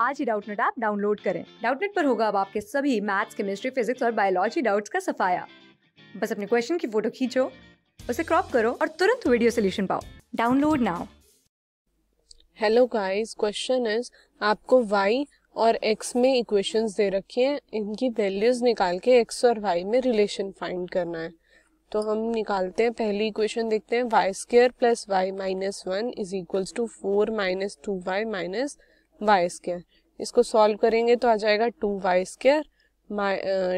आज ही Doubtnut app download करें डाउटनेट पर होगा अब आपके सभी मैथ्स केमिस्ट्री फिजिक्स और बायोलॉजी डाउट्स का सफाया बस अपने क्वेश्चन की फोटो खींचो उसे क्रॉप करो और तुरंत वीडियो सोल्यूशन पाओ download now hello guys question is आपको वाई और एक्स में इक्वेशंस दे रखी हैं इनकी वैल्यूज निकाल के एक्स और वाई में रिलेशन फाइंड करना है तो हम निकालते हैं पहली इक्वेशन देखते हैं y square plus y minus one is equals to four minus two y minus y square इसको सॉल्व करेंगे तो आ जाएगा two y square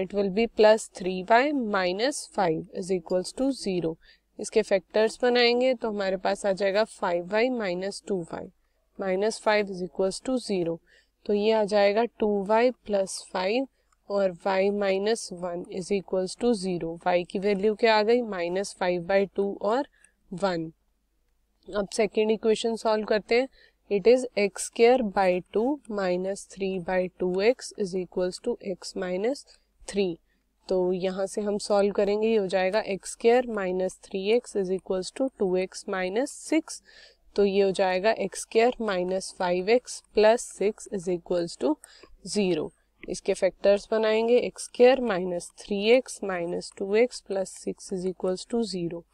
it will be plus three y minus five is equals to zero इसके factors बनाएंगे तो हमारे पास आ जाएगा five y minus two y minus five is equals to zero तो ये आ जाएगा टू वाई प्लस फाइव और y minus one is equals to zero y की वैल्यू क्या आ गई माइनस फाइव बाई टू और वन अब सेकेंड इक्वेशन सॉल्व करते हैं it is x square by two minus three by two x is equals to x minus three तो यहाँ से हम सॉल्व करेंगे ये हो जाएगा x square minus three x is equals to two x minus six तो ये हो जाएगा x square minus five x plus six is equals to zero इसके फैक्टर्स बनाएंगे x square minus three x minus two x plus six is equals to zero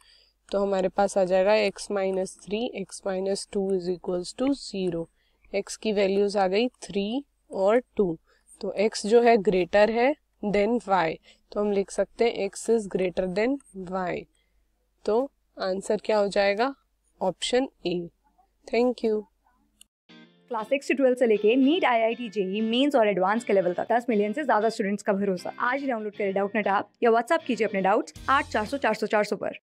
तो हमारे पास आ जाएगा x minus three x minus two is equals to zero x की values आ गई थ्री और टू तो x जो है ग्रेटर है देन y तो हम लिख सकते हैं x is greater than y तो आंसर क्या हो जाएगा option A thank you class six से ट्वेल्थ से लेके NEET I I T JEE Mains और एडवांस के लेवल तक दस मिलियन से ज्यादा स्टूडेंट्स का भरोसा आज डाउनलोड करें डाउट नेट आप या व्हाट्सअप कीजिए अपने डाउट्स आठ चार सौ चार सौ चार सौ पर